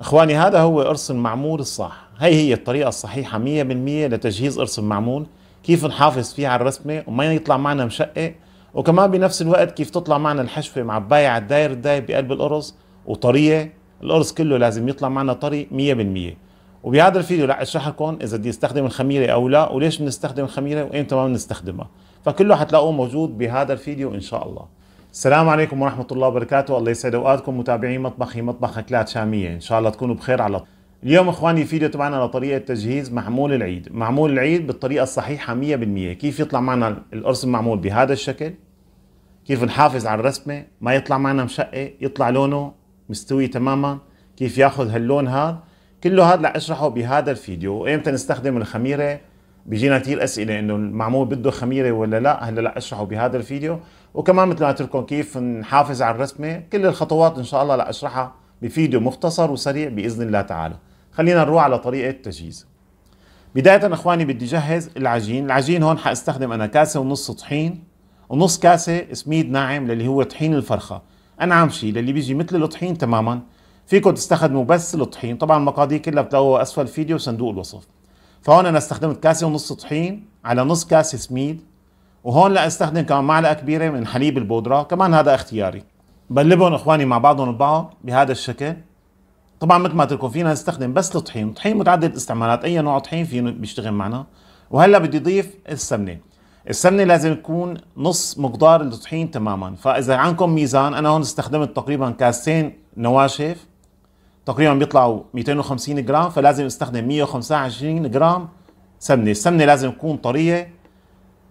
اخواني هذا هو قرص المعمول الصح هي هي الطريقة الصحيحة 100% لتجهيز قرص المعمول كيف نحافظ فيه على الرسمة وما يطلع معنا مشقق وكمان بنفس الوقت كيف تطلع معنا الحشفة معباية على الداير الداير بقلب القرص وطرية القرص كله لازم يطلع معنا طري 100% وبهذا الفيديو رح اشرح لكم اذا بدي استخدم الخميره او لا وليش بنستخدم الخميره وامتى ما بنستخدمها فكله حتلاقوه موجود بهذا الفيديو ان شاء الله السلام عليكم ورحمة الله وبركاته الله يسعد أوقاتكم متابعي مطبخي مطبخ أكلات شامية إن شاء الله تكونوا بخير على اليوم إخواني الفيديو تبعنا لطريقة تجهيز محمول العيد معمول العيد بالطريقة الصحيحة 100% كيف يطلع معنا القرص المعمول بهذا الشكل كيف نحافظ على الرسمة ما يطلع معنا مشقق يطلع لونه مستوي تماما كيف ياخذ هاللون هذا كله هذا رح اشرحه بهذا الفيديو وامتى نستخدم الخميره بيجينا كثير اسئله انه المعمول بده خميره ولا لا هلا لا اشرحه بهذا الفيديو وكمان مثل ما قلت لكم كيف نحافظ على الرسمه كل الخطوات ان شاء الله لا اشرحها بفيديو مختصر وسريع باذن الله تعالى خلينا نروح على طريقه التجهيز بدايه اخواني بدي جهز العجين العجين هون حاستخدم انا كاسه ونص طحين ونص كاسه سميد ناعم للي هو طحين الفرخه انعم شيء للي بيجي مثل الطحين تماما فيكم تستخدموا بس الطحين طبعا المقادير كلها بتلاقوها اسفل الفيديو صندوق الوصف فهون انا استخدمت كاسه ونص طحين على نص كاسه سميد وهون لا استخدم كمان معلقه كبيره من حليب البودره كمان هذا اختياري بقلبهم اخواني مع بعضهم البعض بهذا الشكل طبعا مثل ما قلت لكم فينا نستخدم بس الطحين طحين متعدد استعمالات اي نوع طحين فيه بيشتغل معنا وهلا بدي اضيف السمنه السمنه لازم تكون نص مقدار الطحين تماما فاذا عندكم ميزان انا هون استخدمت تقريبا كاستين نواشف تقريبا بيطلعوا 250 جرام فلازم استخدم 125 جرام سمنه، السمنه لازم تكون طريه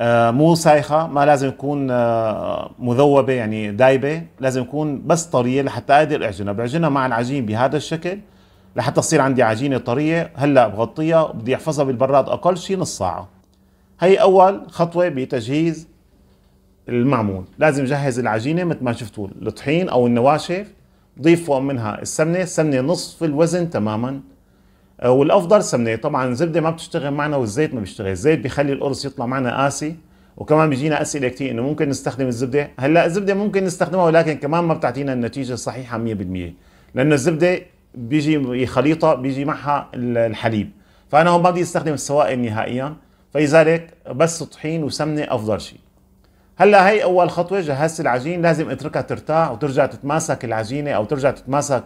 آه، مو سايخه، ما لازم تكون آه، مذوبه يعني دايبه، لازم تكون بس طريه لحتى اقدر اعجنها، بعجنها مع العجين بهذا الشكل لحتى تصير عندي عجينه طريه، هلا بغطيها وبدي احفظها بالبراد اقل شيء نص ساعه. هي اول خطوه بتجهيز المعمول، لازم جهز العجينه مثل ما شفتوا الطحين او النواشف ضيف فوق منها السمنه السمنه نصف الوزن تماما آه، والافضل سمنه طبعا الزبده ما بتشتغل معنا والزيت ما بيشتغل الزيت بيخلي القرص يطلع معنا قاسي وكمان بيجينا اسئله كثير انه ممكن نستخدم الزبده هلا الزبده ممكن نستخدمها ولكن كمان ما بتعطينا النتيجه الصحيحه 100% لانه الزبده بيجي خليطه بيجي معها الحليب فانا هون ما بدي استخدم السوائل نهائيا فلذلك بس طحين وسمنه افضل شيء هلا هي اول خطوه جهزت العجين لازم اتركها ترتاح وترجع تتماسك العجينه او ترجع تتماسك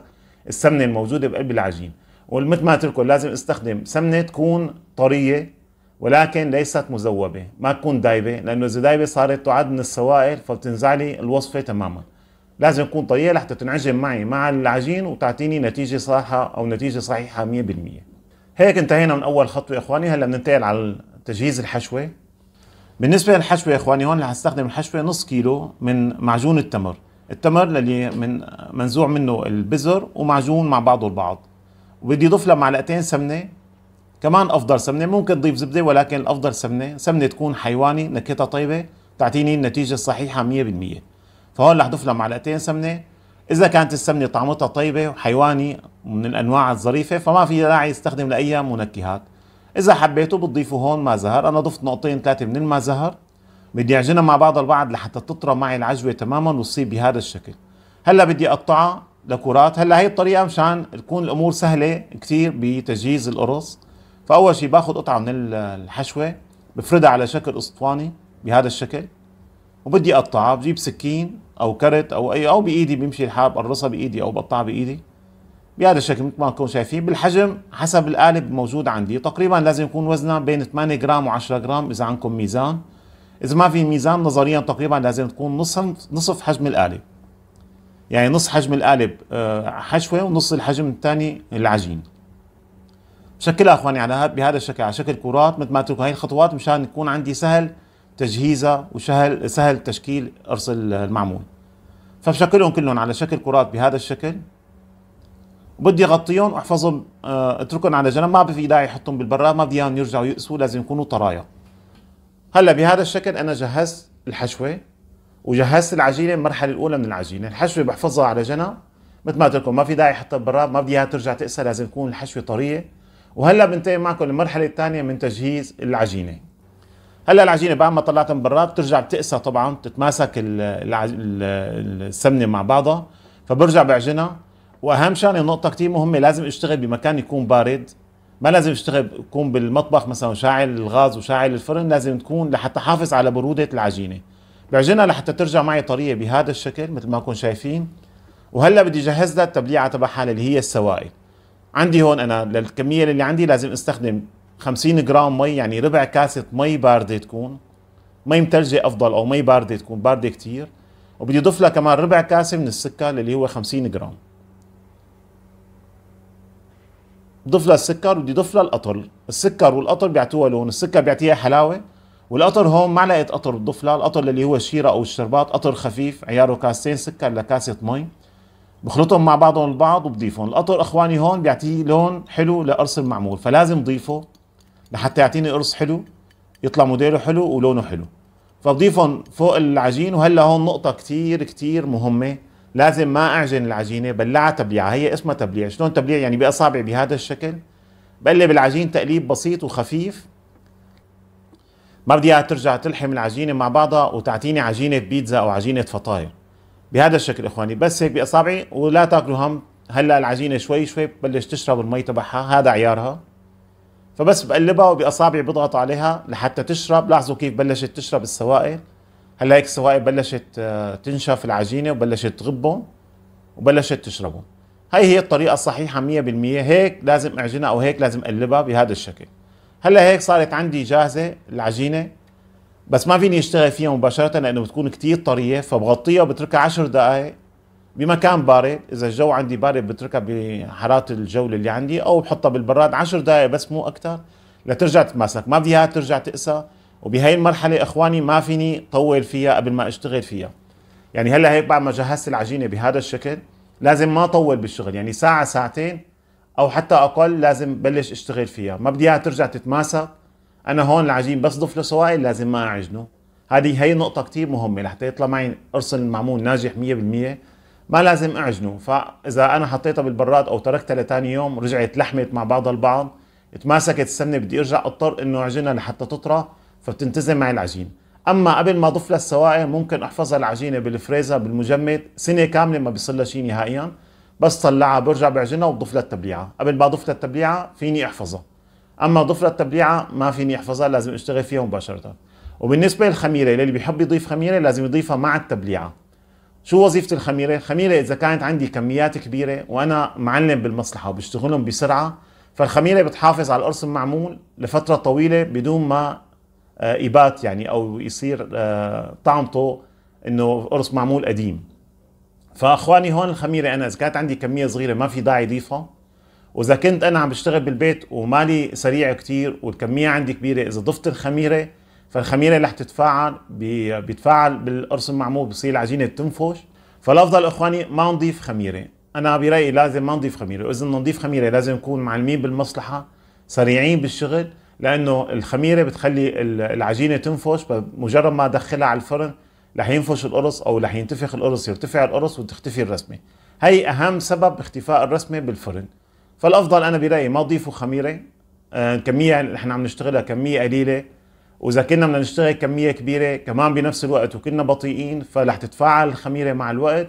السمنه الموجوده بقلب العجين ومثل ما تركوا لازم استخدم سمنه تكون طريه ولكن ليست مذوبه ما تكون دايبه لانه اذا دايبه صارت تعد من السوائل فبتنزعلي الوصفه تماما لازم تكون طريه لحتى تنعجن معي مع العجين وتعطيني نتيجه صحيحه او نتيجه صحيحه 100% هيك انتهينا من اول خطوه اخواني هلا بننتقل على تجهيز الحشوه بالنسبه للحشوه يا اخواني هون رح استخدم الحشوه نص كيلو من معجون التمر التمر اللي من منزوع منه البزر ومعجون مع بعضه البعض وبدي ضيف له معلقتين سمنه كمان افضل سمنه ممكن تضيف زبده ولكن الافضل سمنه سمنه تكون حيواني نكهتها طيبه تعطيني النتيجه الصحيحه 100% فهون رح ضيف له معلقتين سمنه اذا كانت السمنه طعمتها طيبه وحيواني من الانواع الظريفه فما في داعي استخدم لاي منكهات اذا حبيتوا بتضيفوا هون ما زهر انا ضفت نقطتين ثلاثه من ما زهر بدي اعجنها مع بعض البعض لحتى تطرى معي العجوه تماما وتصير بهذا الشكل هلا بدي اقطعها لكرات هلا هي الطريقه مشان تكون الامور سهله كثير بتجهيز القرص فاول شيء باخذ قطعه من الحشوه بفردها على شكل اسطواني بهذا الشكل وبدي اقطعها بجيب سكين او كرت او اي او بايدي بيمشي الحال بقرصها بايدي او بقطعها بايدي بهذا الشكل مثل ما تكونوا شايفين بالحجم حسب القالب موجود عندي تقريبا لازم يكون وزنها بين 8 جرام و10 جرام اذا عندكم ميزان اذا ما في ميزان نظريا تقريبا لازم تكون نصف نصف حجم القالب يعني نص حجم القالب آه، حشوه ونص الحجم الثاني العجين بشكلها اخواني يعني على بهذا الشكل على شكل كرات مثل ما قلت هاي الخطوات مشان يكون عندي سهل تجهيزها وسهل سهل تشكيل قرص المعمول فبشكلهم كلهم على شكل كرات بهذا الشكل بدي اغطيهم واحفظهم آه، اتركهم على جنب ما في داعي يحطهم بالبراد ما بدي اياهم يرجعوا يقسوا لازم يكونوا طرايا هلا بهذا الشكل انا جهزت الحشوه وجهزت العجينه المرحله الاولى من العجينه الحشوه بحفظها على جنب مثل ما قلت لكم ما في داعي احطها بالبراد ما بدي اياها ترجع تقسى لازم تكون الحشوه طريه وهلا بنتقل معكم للمرحله الثانيه من تجهيز العجينه هلا العجينه بعد ما طلعتها من البراد بترجع بتقسى طبعا بتتماسك السمنه مع بعضها فبرجع بعجنها واهم شغله النقطه كثير مهمه لازم اشتغل بمكان يكون بارد ما لازم اشتغل يكون بالمطبخ مثلا شاعل الغاز وشاعل الفرن لازم تكون لحتى حافظ على بروده العجينه بعجنها لحتى ترجع معي طريه بهذا الشكل مثل ما كنتم شايفين وهلا بدي جهز لها التبليعه تبعها اللي هي السوائل عندي هون انا للكميه اللي عندي لازم استخدم 50 جرام مي يعني ربع كاسه مي بارده تكون مي متلجه افضل او مي بارده تكون بارده كتير وبدي اضيف لها كمان ربع كاسه من السكر اللي هو 50 جرام ضف لها السكر بدي ضف لها القطر السكر والقطر بيعطوها لون السكر بيعطيها حلاوه والقطر هون معلقه قطر بتضف لها القطر اللي هو الشيره او الشربات قطر خفيف عياره كاستين سكر لكاسه مي بخلطهم مع بعضهم البعض وبضيفهم القطر اخواني هون بيعطيه لون حلو لقرص المعمول فلازم ضيفه لحتى يعطيني قرص حلو يطلع موديله حلو ولونه حلو فبضيفهم فوق العجين وهلا هون نقطه كتير كتير مهمه لازم ما اعجن العجينه بلعها تبليعه هي اسمها تبليع شلون تبليع يعني باصابعي بهذا الشكل بقلب العجين تقليب بسيط وخفيف ما بدي اياها ترجع تلحم العجينه مع بعضها وتعطيني عجينه بيتزا او عجينه فطاير بهذا الشكل اخواني بس هيك باصابعي ولا تاكلوا هم هلا العجينه شوي شوي بتبلش تشرب المي تبعها هذا عيارها فبس بقلبها وباصابعي بضغط عليها لحتى تشرب لاحظوا كيف بلشت تشرب السوائل هلا هيك السوائل بلشت آه، تنشف العجينه وبلشت تغبهم وبلشت تشربهم هاي هي الطريقه الصحيحه 100% هيك لازم اعجنها او هيك لازم اقلبها بهذا الشكل هلا هيك صارت عندي جاهزه العجينه بس ما فيني اشتغل فيها مباشره لانه بتكون كتير طريه فبغطيها وبتركها 10 دقائق بمكان بارد اذا الجو عندي بارد بتركها بحراره الجو اللي عندي او بحطها بالبراد 10 دقائق بس مو اكثر لترجع تتماسك ما بدي اياها ترجع تقسى وبهي المرحله اخواني ما فيني طول فيها قبل ما اشتغل فيها يعني هلا هيك بعد ما جهزت العجينه بهذا الشكل لازم ما اطول بالشغل يعني ساعه ساعتين او حتى اقل لازم بلش اشتغل فيها ما بدي اياها ترجع تتماسك انا هون العجين بس ضف له سوائل لازم ما اعجنه هذه هي نقطة كتير مهمة لحتى يطلع معي قرص المعمول ناجح 100% ما لازم اعجنه فاذا انا حطيتها بالبراد او تركتها لتاني يوم رجعت لحمت مع بعضها البعض تماسكت السمنة بدي ارجع اضطر انه اعجنها لحتى تطرى فبتنتزن معي العجين اما قبل ما اضيف لها السوائل ممكن احفظها العجينه بالفريزر بالمجمد سنه كامله ما بيصير لها شيء نهائيا بس طلعها برجع بعجنها وبضيف لها التبليعه قبل ما اضيف لها التبليعه فيني احفظها اما اضيف لها التبليعه ما فيني احفظها لازم اشتغل فيها مباشره وبالنسبه للخميره اللي بيحب يضيف خميره لازم يضيفها مع التبليعه شو وظيفه الخميره الخميره اذا كانت عندي كميات كبيره وانا معلم بالمصلحه وبشتغلهم بسرعه فالخميره بتحافظ على القرص المعمول لفتره طويله بدون ما إبات آه، يعني أو يصير آه، طعمته إنه قرص معمول قديم فأخواني هون الخميرة أنا إذا كانت عندي كمية صغيرة ما في داعي ضيفها وإذا كنت أنا عم بشتغل بالبيت ومالي سريع كتير والكمية عندي كبيرة إذا ضفت الخميرة فالخميرة رح تتفاعل بيتفاعل بالقرص المعمول بصير العجينة تنفش فالأفضل إخواني ما نضيف خميرة أنا برأيي لازم ما نضيف خميرة وإذا نضيف خميرة لازم نكون معلمين بالمصلحة سريعين بالشغل لانه الخميره بتخلي العجينه تنفش مجرد ما ادخلها على الفرن رح ينفش القرص او رح ينتفخ القرص يرتفع القرص وتختفي الرسمه هي اهم سبب اختفاء الرسمه بالفرن فالافضل انا برايي ما تضيفوا خميره الكميه آه، اللي عم نشتغلها كميه قليله واذا كنا بدنا نشتغل كميه كبيره كمان بنفس الوقت وكنا بطيئين فرح تتفاعل الخميره مع الوقت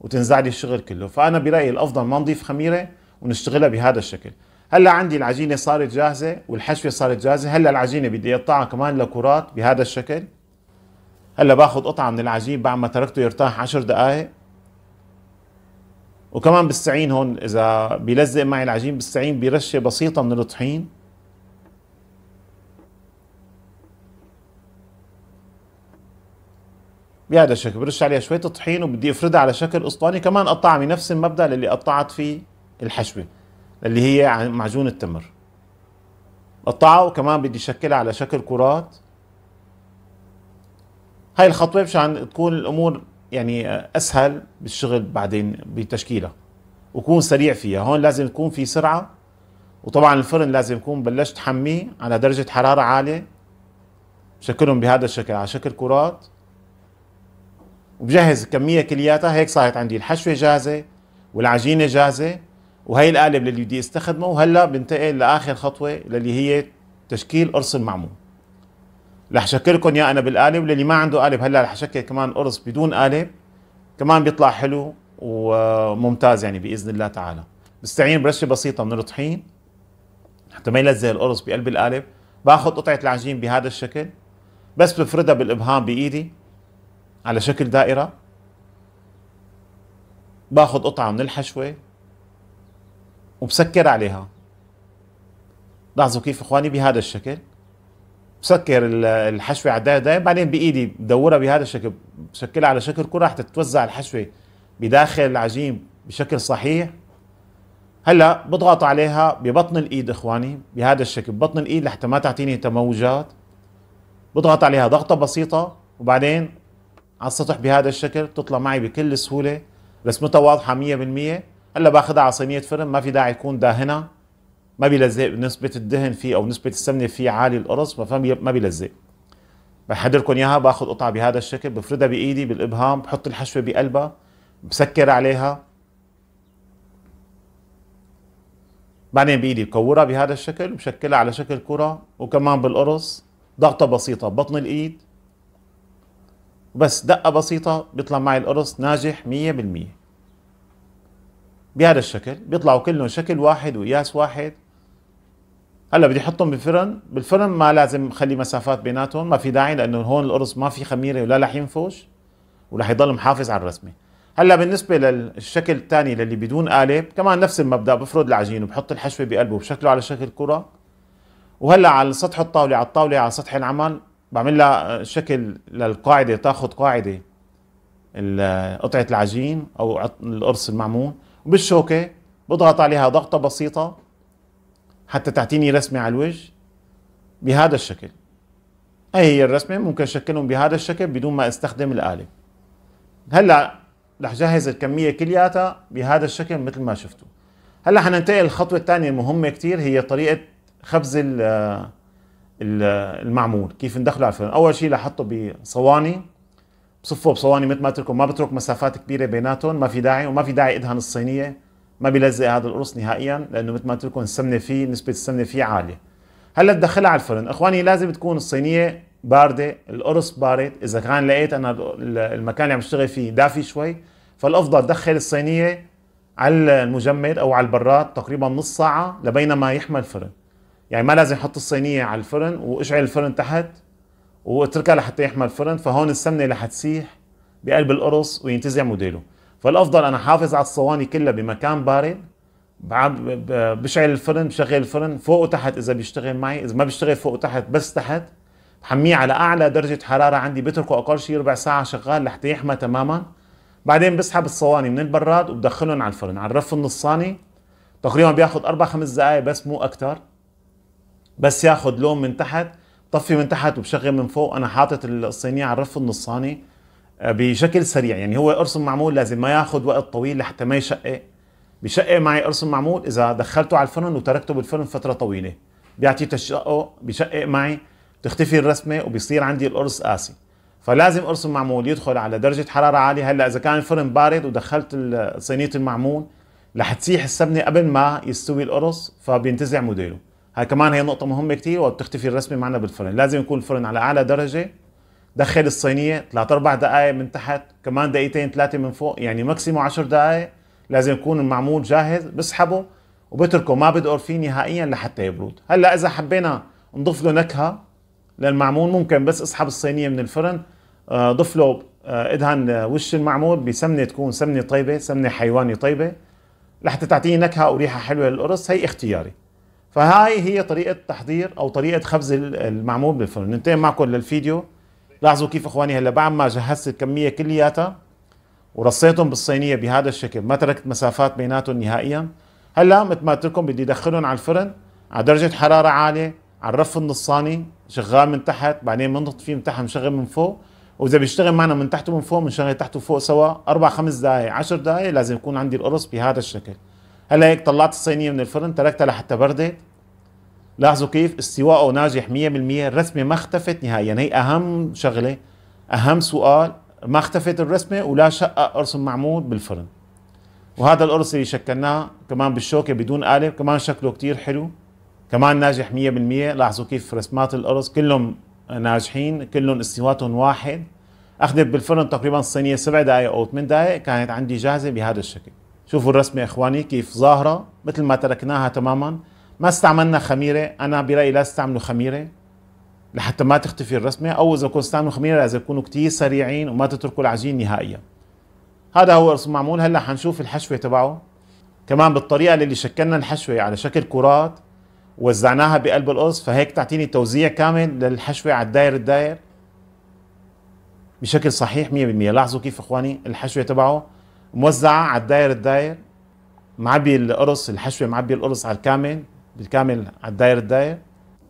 وتنزعلي الشغل كله فانا برايي الافضل ما نضيف خميره ونشتغلها بهذا الشكل هلا عندي العجينه صارت جاهزه والحشوه صارت جاهزه هلا العجينه بدي اقطعها كمان لكرات بهذا الشكل هلا باخذ قطعه من العجين بعد ما تركته يرتاح 10 دقائق وكمان بستعين هون اذا بيلزق معي العجين بستعين برشه بسيطه من الطحين بهذا الشكل برش عليها شويه طحين وبدي افردها على شكل اسطواني كمان قطعها بنفس المبدا اللي قطعت فيه الحشوه اللي هي معجون التمر قطعه وكمان بدي شكلها على شكل كرات هاي الخطوه مشان تكون الامور يعني اسهل بالشغل بعدين بتشكيلها وكون سريع فيها هون لازم تكون في سرعه وطبعا الفرن لازم يكون بلشت حميه على درجه حراره عاليه شكلهم بهذا الشكل على شكل كرات وبجهز الكميه كلياتها هيك صارت عندي الحشوه جاهزه والعجينه جاهزه وهي القالب للي بدي استخدمه وهلا بنتقل لاخر خطوه للي هي تشكيل قرص المعمول رح شكلكم يا انا بالقالب للي ما عنده قالب هلا رح شكل كمان قرص بدون قالب كمان بيطلع حلو وممتاز يعني باذن الله تعالى بستعين برشه بسيطه من الطحين حتى ما يلزق القرص بقلب القالب باخذ قطعه العجين بهذا الشكل بس بفردها بالابهام بايدي على شكل دائره باخذ قطعه من الحشوه ومسكر عليها لاحظوا كيف اخواني بهذا الشكل بسكر الحشوه على الدايره دايره بعدين بايدي بدورها بهذا الشكل بشكلها على شكل كره حتى تتوزع الحشوه بداخل العجين بشكل صحيح هلا بضغط عليها ببطن الايد اخواني بهذا الشكل ببطن الايد لحتى ما تعطيني تموجات بضغط عليها ضغطه بسيطه وبعدين على السطح بهذا الشكل بتطلع معي بكل سهوله رسمتها واضحه 100% هلا باخذها على صينيه فرن ما في داعي يكون داهنة ما بيلزق نسبه الدهن فيه او نسبه السمنه فيه عالي القرص ما بيلزق بحضر لكم اياها باخذ قطعه بهذا الشكل بفردها بايدي بالابهام بحط الحشوه بقلبها بسكر عليها بعدين بايدي بكورها بهذا الشكل وبشكلها على شكل كره وكمان بالقرص ضغطه بسيطه بطن الايد وبس دقه بسيطه بيطلع معي القرص ناجح 100% بهذا الشكل بيطلعوا كلهم شكل واحد وقياس واحد هلا بدي احطهم بالفرن بالفرن ما لازم خلي مسافات بيناتهم ما في داعي لانه هون القرص ما في خميره ولا رح ينفش ورح يضل محافظ على الرسمه هلا بالنسبه للشكل الثاني للي بدون قالب كمان نفس المبدا بفرد العجين وبحط الحشوه بقلبه وبشكله على شكل كره وهلا على سطح الطاوله على الطاوله على سطح العمل بعمل لها شكل للقاعده تاخذ قاعده قطعه العجين او القرص المعمول وبالشوكة بضغط عليها ضغطة بسيطة حتى تعطيني رسمة على الوجه بهذا الشكل هي هي الرسمة ممكن شكلهم بهذا الشكل بدون ما استخدم الآلة هلا رح جهز الكمية كلياتها بهذا الشكل مثل ما شفتوا هلا حننتقل للخطوة الثانية المهمة كثير هي طريقة خبز المعمول كيف ندخله على الفرن أول شيء لحطه بصواني بصفوا بصواني مثل ما قلت لكم ما بترك مسافات كبيره بيناتهم ما في داعي وما في داعي ادهن الصينيه ما بيلزق هذا القرص نهائيا لانه مثل ما قلت لكم السمنه فيه نسبه السمنه فيه عاليه هلا تدخلها على الفرن اخواني لازم تكون الصينيه بارده القرص بارد اذا كان لقيت انا المكان اللي عم اشتغل فيه دافي شوي فالافضل دخل الصينيه على المجمد او على البراد تقريبا نص ساعه لبين ما يحمى الفرن يعني ما لازم احط الصينيه على الفرن واشعل الفرن تحت واتركها لحتى يحمل فرن فهون السمنه رح تسيح بقلب القرص وينتزع موديله فالافضل انا حافظ على الصواني كلها بمكان بارد بشعل الفرن بشغل الفرن فوق وتحت اذا بيشتغل معي اذا ما بيشتغل فوق وتحت بس تحت بحميه على اعلى درجه حراره عندي بتركه اقل شيء ربع ساعه شغال لحتى يحمى تماما بعدين بسحب الصواني من البراد وبدخلهم على الفرن على الرف النصاني تقريبا بياخذ اربع خمس دقائق بس مو اكثر بس ياخذ لون من تحت طفي من تحت وبشغل من فوق انا حاطط الصينيه على الرف النصاني آه، بشكل سريع يعني هو قرص معمول لازم ما ياخذ وقت طويل لحتى ما يشقق بشقق معي قرص معمول اذا دخلته على الفرن وتركته بالفرن فتره طويله بيعطي تشقق بشقق معي تختفي الرسمه وبيصير عندي القرص قاسي فلازم قرص معمول يدخل على درجه حراره عاليه هلا اذا كان الفرن بارد ودخلت صينيه المعمول رح تسيح السبنه قبل ما يستوي القرص فبينتزع موديله هاي كمان هي نقطة مهمة كتير وبتختفي الرسمة معنا بالفرن لازم يكون الفرن على أعلى درجة دخل الصينية ثلاث أربع دقايق من تحت كمان دقيقتين ثلاثة من فوق يعني ماكسيمو عشر دقايق لازم يكون المعمول جاهز بسحبه وبتركه ما بدقر فيه نهائيا لحتى يبرد هلا إذا حبينا نضيف له نكهة للمعمول ممكن بس اسحب الصينية من الفرن آه، ضف له آه، ادهن آه، وش المعمول بسمنة تكون سمنة طيبة سمنة حيواني طيبة لحتى تعطيه نكهة وريحة حلوة للقرص هي اختياري فهاي هي طريقة تحضير أو طريقة خبز المعمول بالفرن ننتقل معكم للفيديو لاحظوا كيف إخواني هلا بعد ما جهزت الكمية كلياتها ورصيتهم بالصينية بهذا الشكل ما تركت مسافات بيناتهم نهائيا هلا مثل ما قلت لكم بدي ادخلهم على الفرن على درجة حرارة عالية على الرف النصاني شغال من تحت بعدين بنضغط فيه من تحت مشغل من فوق واذا بيشتغل معنا من تحت ومن فوق بنشغل تحت وفوق سوا اربع خمس دقائق عشر دقائق لازم يكون عندي القرص بهذا الشكل هلا هيك طلعت الصينيه من الفرن تركتها لحتى بردت لاحظوا كيف استواءه ناجح 100% الرسمه ما اختفت نهائيا هي اهم شغله اهم سؤال ما اختفت الرسمه ولا شقق قرص معمود بالفرن وهذا القرص اللي شكلناه كمان بالشوكه بدون قالب كمان شكله كتير حلو كمان ناجح 100% لاحظوا كيف رسمات القرص كلهم ناجحين كلهم استواتهم واحد اخذت بالفرن تقريبا الصينيه سبع دقائق او ثمان دقائق كانت عندي جاهزه بهذا الشكل شوفوا الرسمة يا إخواني كيف ظاهرة مثل ما تركناها تماما ما استعملنا خميرة أنا برأيي لا تستعملوا خميرة لحتى ما تختفي الرسمة أو إذا كنتوا تستعملوا خميرة لازم تكونوا كتير سريعين وما تتركوا العجين نهائيا هذا هو رسم معمول هلا حنشوف الحشوة تبعه كمان بالطريقة اللي شكلنا الحشوة على شكل كرات وزعناها بقلب القص فهيك تعطيني توزيع كامل للحشوة على الداير الداير بشكل صحيح 100% لاحظوا كيف اخواني الحشوة تبعه موزعه على الداير الداير معبي القرص الحشوه معبي القرص على الكامل بالكامل على الداير الداير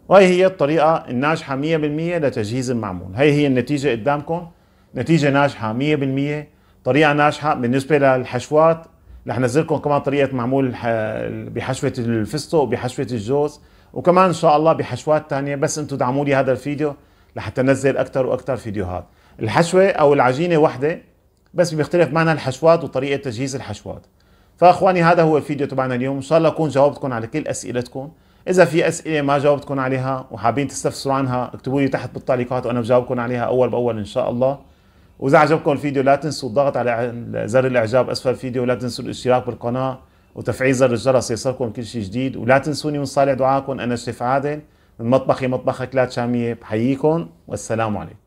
وهي هي الطريقه الناجحه 100% لتجهيز المعمول هي هي النتيجه قدامكم نتيجه ناجحه 100% طريقه ناجحه بالنسبه للحشوات رح نزلكم كمان طريقه معمول بحشوه الفستق وبحشوه الجوز وكمان ان شاء الله بحشوات تانية بس انتم دعموا لي هذا الفيديو لحتى نزل اكثر واكثر فيديوهات الحشوه او العجينه وحده بس بيختلف معنا الحشوات وطريقه تجهيز الحشوات فاخواني هذا هو الفيديو تبعنا اليوم ان شاء الله اكون جاوبتكم على كل اسئلتكم اذا في اسئله ما جاوبتكم عليها وحابين تستفسروا عنها اكتبوا لي تحت بالتعليقات وانا بجاوبكم عليها اول باول ان شاء الله واذا عجبكم الفيديو لا تنسوا الضغط على زر الاعجاب اسفل الفيديو ولا تنسوا الاشتراك بالقناه وتفعيل زر الجرس يصلكم كل شيء جديد ولا تنسوني من صالح دعاكم انا شريف عادل من مطبخي مطبخك لا تشاميه بحييكم والسلام عليكم